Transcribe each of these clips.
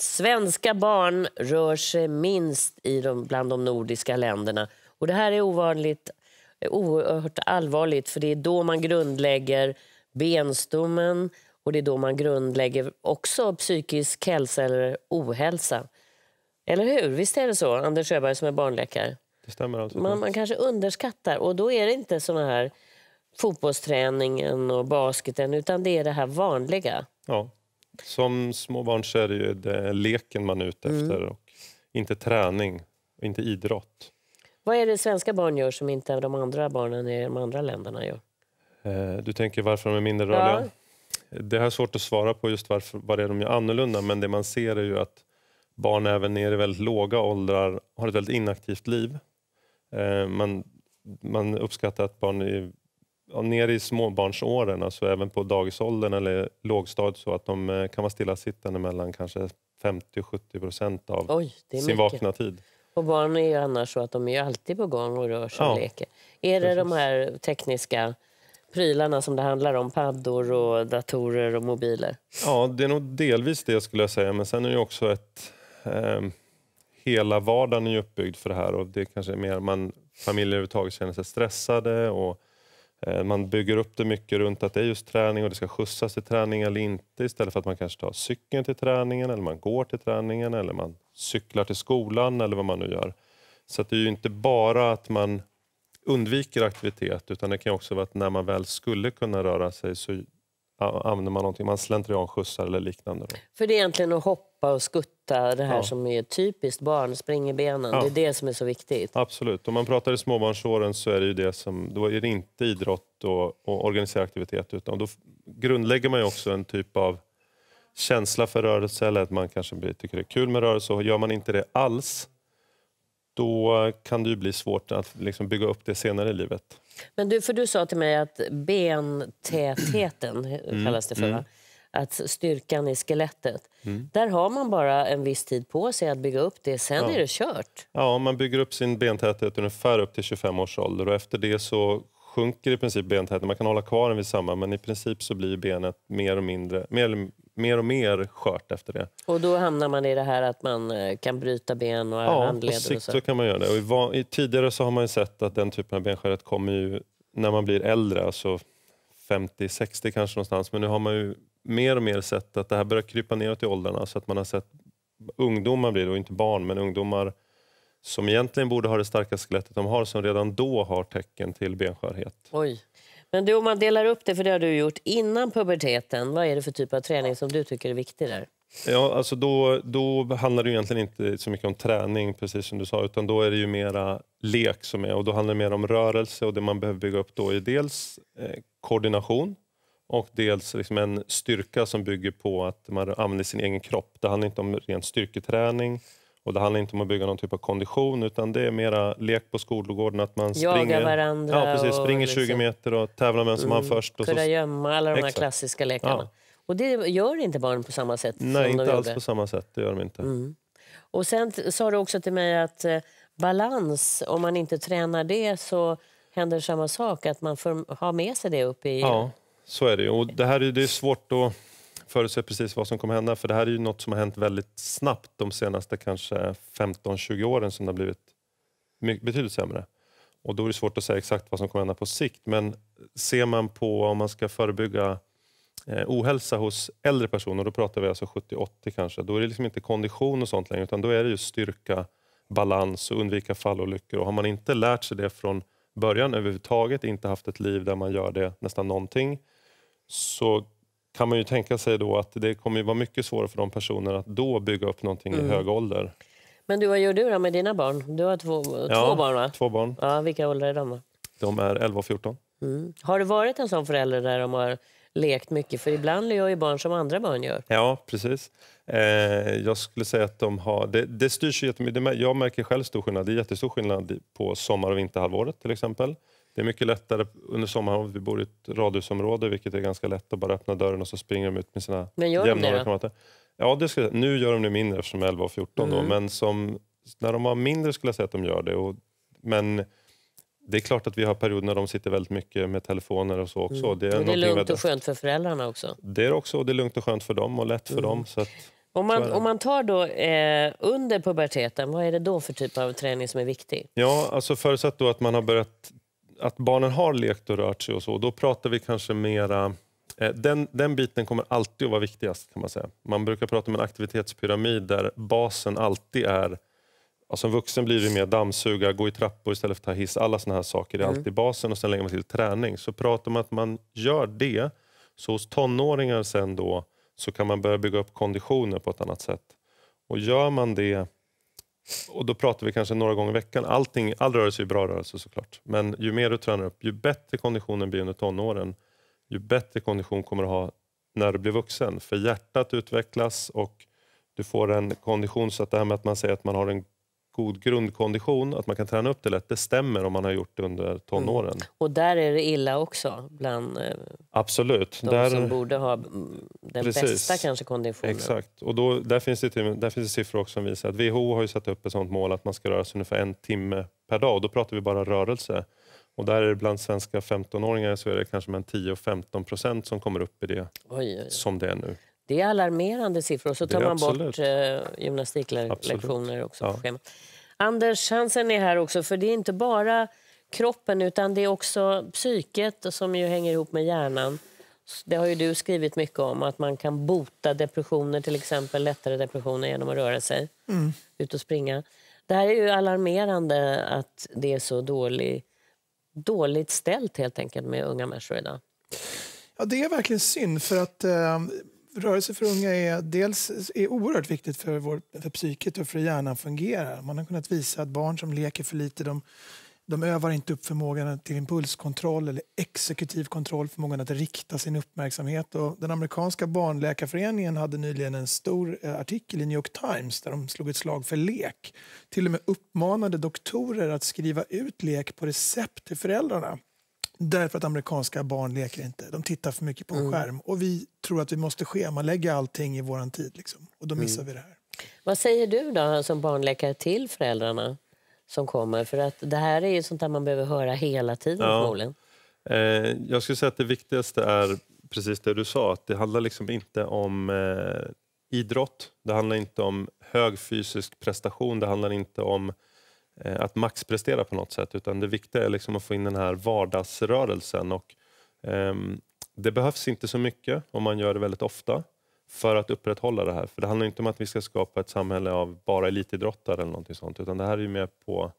Svenska barn rör sig minst i de, bland de nordiska länderna. Och det här är ovanligt, oerhört allvarligt för det är då man grundlägger benstommen och det är då man grundlägger också psykisk hälsa eller ohälsa. Eller hur? Visst är det så, Anders Sjöberg som är barnläkare? Det stämmer alltså. Man, man kanske underskattar och då är det inte såna här fotbollsträningen och basketen utan det är det här vanliga. Ja. Som småbarn så är det ju det leken man är ute mm. efter, mm. och inte träning och inte idrott. Vad är det svenska barn gör som inte de andra barnen i de andra länderna gör? Eh, du tänker varför de är mindre rörliga? Ja. Det är svårt att svara på just varför, vad är de gör annorlunda men det man ser är ju att barn även ner i väldigt låga åldrar har ett väldigt inaktivt liv. Eh, man, man uppskattar att barn i ja, ner i småbarnsåren, alltså även på dagisåldern eller lågstadiet, så att de eh, kan vara stillasittande mellan kanske 50-70 procent av Oj, sin mycket. vakna tid. Och barn är ju annars så att de är alltid på gång och rör sig ja, och leker. Är precis. det de här tekniska prylarna som det handlar om? Paddor, och datorer och mobiler? Ja, det är nog delvis det skulle jag säga. Men sen är det också ett... Eh, hela vardagen är uppbyggd för det här och det kanske mer man, familjer överhuvudtaget känner sig stressade och Eh, man bygger upp det mycket runt att det är just träning och det ska skjutsas till träning eller inte istället för att man kanske tar cykeln till träningen eller man går till träningen eller man cyklar till skolan eller vad man nu gör. Så det är ju inte bara att man undviker aktivitet utan det kan också vara att när man väl skulle kunna röra sig så använder man någonting, man slentrianskjutsar eller liknande. Då. För det är egentligen att hoppa och skutta, det här ja. som är typiskt barn, springer benen, ja. det är det som är så viktigt. Absolut, om man pratar i småbarnsåren så är det ju det som, då är det inte idrott och, och organiserad aktivitet utan då grundlägger man ju också en typ av känsla för rörelse eller att man kanske tycker det är kul med rörelse och gör man inte det alls då kan det ju bli svårt att liksom bygga upp det senare i livet. Men du, för du sa till mig att bentätheten mm. kallas det för, mm. att styrkan i skelettet. Mm. Där har man bara en viss tid på sig att bygga upp det, sen ja. är det kört. Ja, man bygger upp sin bentäthet ungefär upp till 25 års ålder och efter det så sjunker i princip bentätheten. Man kan hålla kvar den vid samma, men i princip så blir benet mer och mindre, mer mer och mer skört efter det. Och då hamnar man i det här att man eh, kan bryta ben och ja, handleder? Ja, på sikt och så. så. kan man göra det. I i, tidigare så har man sett att den typen av benskörhet kommer ju när man blir äldre, alltså 50-60 kanske någonstans. Men nu har man ju mer och mer sett att det här börjar krypa neråt i åldrarna så att man har sett ungdomar blir det, och inte barn, men ungdomar som egentligen borde ha det starka skelettet de har, som redan då har tecken till benskörhet. Oj. Men du, om man delar upp det, för det har du gjort, innan puberteten, vad är det för typ av träning som du tycker är viktig där? Ja, alltså då, då handlar det egentligen inte så mycket om träning, precis som du sa, utan då är det ju mera lek som är, och då handlar det mer om rörelse och det man behöver bygga upp då är dels eh, koordination och dels liksom en styrka som bygger på att man använder sin egen kropp. Det handlar inte om ren styrketräning och det handlar inte om att bygga någon typ av kondition utan det är mera lek på skolgården att man Jagar springer, varandra ja, precis, springer liksom, 20 meter och tävlar vem som mm, först. Och kunna så, gömma, alla de exakt. klassiska lekarna. Ja. Och det gör inte barn på samma sätt? Nej, som inte de alls gjorde. på samma sätt. Det gör de inte. Mm. Och sen sa du också till mig att eh, balans, om man inte tränar det så händer samma sak, att man får ha med sig det upp i... Ja, så är det Och det här är, det är svårt att förutse precis vad som kommer hända för det här är ju något som har hänt väldigt snabbt de senaste kanske 15-20 åren som det har blivit betydligt sämre. Och då är det svårt att säga exakt vad som kommer hända på sikt men ser man på om man ska förebygga eh, ohälsa hos äldre personer, då pratar vi alltså 70-80 kanske, då är det liksom inte kondition och sånt längre utan då är det ju styrka, balans och undvika fallolyckor. Och har man inte lärt sig det från början överhuvudtaget, inte haft ett liv där man gör det nästan någonting, så kan man ju tänka sig då att det kommer vara mycket svårare för de personerna att då bygga upp någonting mm. i hög ålder. Men du, vad gör du då med dina barn? Du har två, ja, två barn va? två barn. Ja, vilka åldrar är de De är 11 och 14. Mm. Har du varit en sån förälder där de har lekt mycket? För ibland gör ju barn som andra barn gör. Ja, precis. Eh, jag skulle säga att de har... Det, det styrs ju jättemycket. Jag märker själv stor skillnad. Det är jättestor skillnad på sommar och vinterhalvåret till exempel. Det är mycket lättare under sommarhavet. Vi bor i ett radhusområde vilket är ganska lätt att bara öppna dörren och så springer de ut med sina Men gör de det Ja, det ska, nu gör de det mindre eftersom de är 11 och 14 mm. då, men som, när de var mindre skulle jag säga att de gör det. Och, men det är klart att vi har perioder när de sitter väldigt mycket med telefoner och så också. Mm. Det är, det är lugnt väldigt... och skönt för föräldrarna också. Det är också, och det är lugnt och skönt för dem och lätt för mm. dem. Så att, om man, om man tar då eh, under puberteten, vad är det då för typ av träning som är viktig? Ja, alltså förutsatt då att man har börjat att barnen har lekt och rört sig och så, då pratar vi kanske mera eh, den, den biten kommer alltid att vara viktigast. kan Man säga. Man brukar prata om en aktivitetspyramid där basen alltid är... Alltså en vuxen blir det mer dammsuga, gå i trappor istället för att ta hiss. Alla såna här saker är mm. alltid basen och sen lägger man till träning. Så pratar man att man gör det, så hos tonåringar sen då så kan man börja bygga upp konditioner på ett annat sätt. Och gör man det och då pratar vi kanske några gånger i veckan. Allting, all rörelse är bra rörelse såklart. Men ju mer du tränar upp, ju bättre konditionen blir under tonåren, ju bättre kondition kommer du ha när du blir vuxen. För hjärtat utvecklas och du får en kondition så att det här med att man säger att man har en god grundkondition, att man kan träna upp det lätt, det stämmer om man har gjort det under mm. tonåren. Mm. Och där är det illa också bland eh, Absolut. de där... som borde ha den Precis. bästa kanske konditionen. Exakt, och då, där, finns det, där finns det siffror också som visar att WHO har ju satt upp ett sånt mål att man ska röra sig ungefär en timme per dag och då pratar vi bara rörelse. Och där är det bland svenska 15-åringar så är det kanske 10 15 procent som kommer upp i det oj, oj, oj. som det är nu. Det är alarmerande siffror. Och så tar man bort eh, gymnastiklektioner också på schemat. Anders Hansen är här också, för det är inte bara kroppen utan det är också psyket som ju hänger ihop med hjärnan. Det har ju du skrivit mycket om, att man kan bota depressioner, till exempel lättare depressioner genom att röra sig, mm. ut och springa. Det här är ju alarmerande att det är så dålig, dåligt ställt helt enkelt med unga människor idag. Ja, det är verkligen synd för att eh, rörelse för unga är dels är oerhört viktigt för, vår, för psyket och för hur hjärnan fungerar. Man har kunnat visa att barn som leker för lite de, de övar inte upp förmågan till impulskontroll eller exekutiv kontroll, förmågan att rikta sin uppmärksamhet. Och den amerikanska barnläkarföreningen hade nyligen en stor eh, artikel i New York Times där de slog ett slag för lek. Till och med uppmanade doktorer att skriva ut lek på recept till föräldrarna. Därför att amerikanska barn leker inte. De tittar för mycket på en mm. skärm. Och vi tror att vi måste schemalägga allting i vår tid. Liksom. Och då mm. missar mm. vi det här. Vad säger du då som barnläkare till föräldrarna som kommer? För att det här är ju sånt där man behöver höra hela tiden ja. Eh, jag skulle säga att det viktigaste är precis det du sa. Att det handlar liksom inte om eh, idrott. Det handlar inte om hög fysisk prestation. Det handlar inte om Eh, att maxprestera på något sätt utan det viktiga är liksom att få in den här vardagsrörelsen. Och, um, det behövs inte så mycket om man gör det väldigt ofta för att upprätthålla det här. För Det handlar inte om att vi ska skapa ett samhälle av bara elitidrottare eller någonting sånt utan det här är ju mer på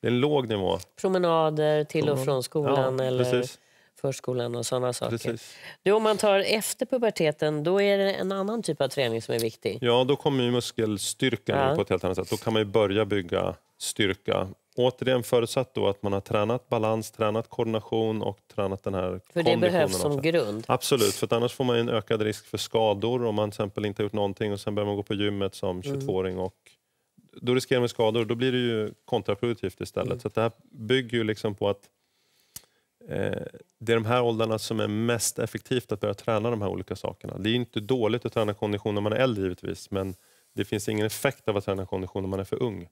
det är en låg nivå. Promenader till och från skolan ja, eller precis förskolan och sådana saker. Precis. Du, om man tar efter puberteten, då är det en annan typ av träning som är viktig. Ja, då kommer ju muskelstyrkan ja. på ett helt annat sätt. Då kan man ju börja bygga styrka. Återigen förutsatt då att man har tränat balans, tränat koordination och tränat den här för det behövs som grund? Absolut, för annars får man en ökad risk för skador om man till exempel inte har gjort någonting och sen börjar man gå på gymmet som 22-åring mm. och då riskerar man skador. Då blir det ju kontraproduktivt istället. Mm. Så det här bygger ju liksom på att Eh, det är de här åldrarna som är mest effektivt att börja träna de här olika sakerna. Det är inte dåligt att träna kondition när man är äldre givetvis, men det finns ingen effekt av att träna kondition när man är för ung.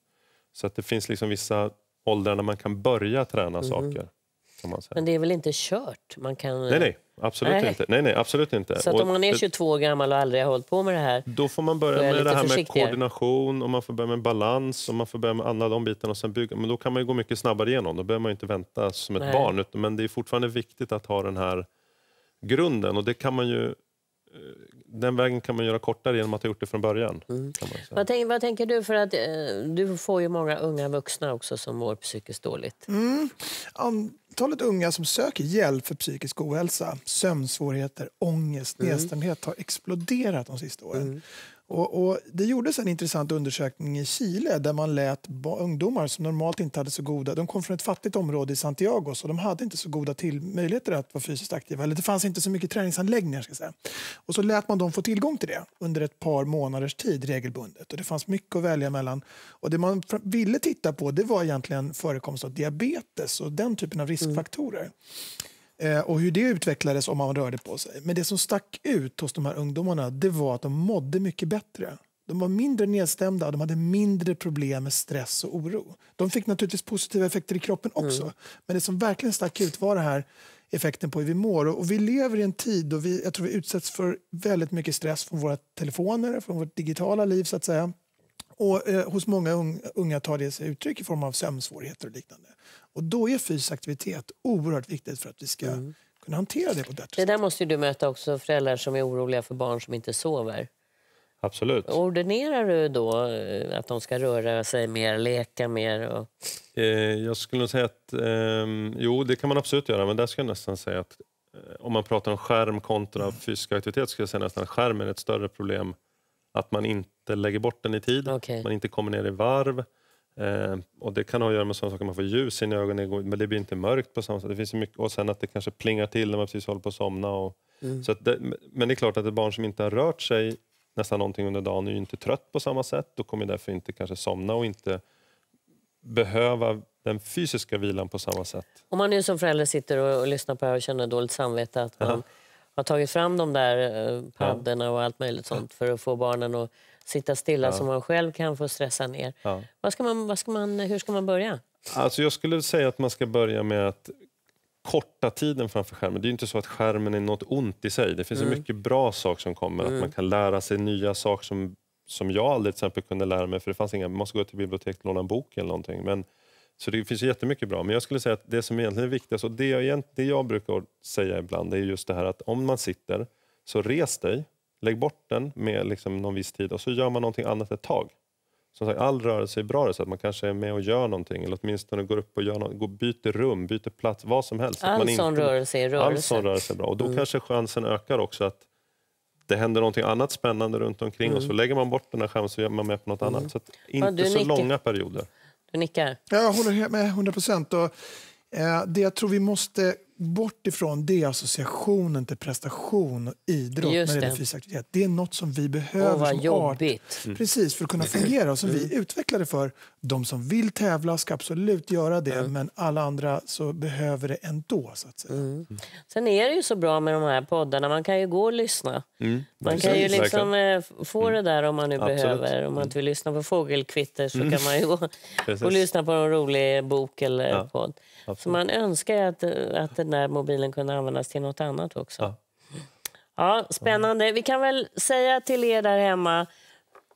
Så att det finns liksom vissa åldrar när man kan börja träna mm. saker kan man säga. Men det är väl inte kört? Man kan... Nej, nej. Absolut nej. inte. Nej, nej, absolut inte. Så om man är 22 år gammal och aldrig har hållit på med det här... Då får man börja med det här med koordination, och man får börja med balans, och man får börja med alla de bitarna och sen bygga. Men då kan man gå mycket snabbare igenom. Då behöver man inte vänta som ett nej. barn. Men det är fortfarande viktigt att ha den här grunden och det kan man ju eh, den vägen kan man göra kortare genom att ha gjort det från början. Mm. Vad, tänker, vad, tänker, du? för att eh, Du får ju många unga vuxna också som mår psykiskt dåligt. Mm. Om, Antalet unga som söker hjälp för psykisk ohälsa, sömnsvårigheter, ångest, mm. nedstämdhet har exploderat de sista åren. Mm. Och, och, det gjordes en intressant undersökning i Chile där man lät ungdomar som normalt inte hade så goda... De kom från ett fattigt område i Santiago så de hade inte så goda till, möjligheter att vara fysiskt aktiva. Eller det fanns inte så mycket träningsanläggningar. Ska säga. Och så lät man dem få tillgång till det under ett par månaders tid regelbundet. Och det fanns mycket att välja mellan. Och det man ville titta på det var egentligen förekomst av diabetes och den typen av mm. riskfaktorer. Mm. Eh, och hur det utvecklades om man rörde på sig. Men det som stack ut hos de här ungdomarna det var att de mådde mycket bättre. De var mindre nedstämda och de hade mindre problem med stress och oro. De fick naturligtvis positiva effekter i kroppen mm. också. Mm. Men det som verkligen stack ut var det här effekten på hur vi mår. Och vi lever i en tid då vi, jag tror vi utsätts för väldigt mycket stress från våra telefoner, från vårt digitala liv så att säga. Och eh, hos många unga tar det sig uttryck i form av sömnsvårigheter och liknande. Och då är fysisk aktivitet oerhört viktigt för att vi ska mm. kunna hantera det på ett bättre sätt. Det där måste ju du möta också föräldrar som är oroliga för barn som inte sover. Absolut. Ordinerar du då eh, att de ska röra sig mer, leka mer? Och... Eh, jag skulle nog säga att... Ehm, jo, det kan man absolut göra, men där skulle jag nästan säga att eh, om man pratar om skärm kontra fysisk aktivitet skulle jag säga nästan att skärmen är ett större problem. Att man inte lägger bort den i tid, okay. man inte kommer ner i varv. Eh, och det kan ha att göra med sådana saker, man får ljus i ögonen, men det blir inte mörkt på samma sätt. Det finns mycket, och sen att det kanske plingar till när man precis håller på att somna. Och, mm. så att det, men det är klart att ett barn som inte har rört sig nästan någonting under dagen är ju inte trött på samma sätt och kommer därför inte kanske somna och inte behöva den fysiska vilan på samma sätt. Om man nu som förälder sitter och, och lyssnar på det här och känner dåligt samvete att man ja. har tagit fram de där eh, paddorna ja. och allt möjligt sånt för att få barnen att sitta stilla ja. som man själv kan få stressa ner. Ja. Vad ska man, vad ska man, hur ska man börja? Alltså jag skulle säga att man ska börja med att korta tiden framför skärmen. Det är inte så att skärmen är något ont i sig. Det finns mm. mycket bra saker som kommer. Mm. Att man mm. kan lära sig nya saker som, som jag aldrig till kunde lära mig. För det fanns inga, man måste gå till biblioteket och låna en bok eller någonting. Men, så det finns jättemycket bra. Men jag skulle säga att det som egentligen är viktigast och det jag, det jag brukar säga ibland är just det här att om man sitter så res dig Lägg bort den med liksom någon viss tid och så gör man någonting annat ett tag. Som sagt, all rörelse är bra, så att man kanske är med och gör någonting eller åtminstone går upp och gör något, går, byter rum, byter plats, vad som helst. All sån inte, rörelse är rörelse. All sån rörelse är bra. Och då mm. kanske chansen ökar också att det händer någonting annat spännande runt omkring mm. och så mm. lägger man bort den här skärmen så gör man med på något mm. annat. Så inte ja, så långa perioder. Du nickar? Jag håller med 100 procent. Eh, det jag tror vi måste bort ifrån det associationen till prestation och idrott Just när det gäller fysisk aktivitet. Det är nåt som vi behöver oh, som art. Mm. Precis, för att kunna fungera och som mm. vi utvecklade för. De som vill tävla ska absolut göra det mm. men alla andra så behöver det ändå. Så att säga. Mm. Sen är det ju så bra med de här poddarna, man kan ju gå och lyssna. Mm. Man kan ju liksom eh, få det där om man nu absolut. behöver. Om man inte vill lyssna på fågelkvitter så kan man ju gå och lyssna på en rolig bok eller ja. podd. Absolut. Så man önskar att, eh, att slutet när mobilen kunde användas till något annat också. Ja. ja, spännande. Vi kan väl säga till er där hemma,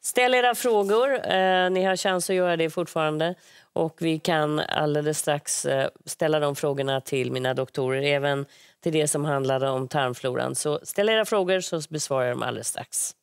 ställ era frågor. Eh, ni har chans att göra det fortfarande. Och vi kan alldeles strax eh, ställa de frågorna till mina doktorer, även till det som handlade om tarmfloran. Så ställ era frågor så besvarar jag dem alldeles strax.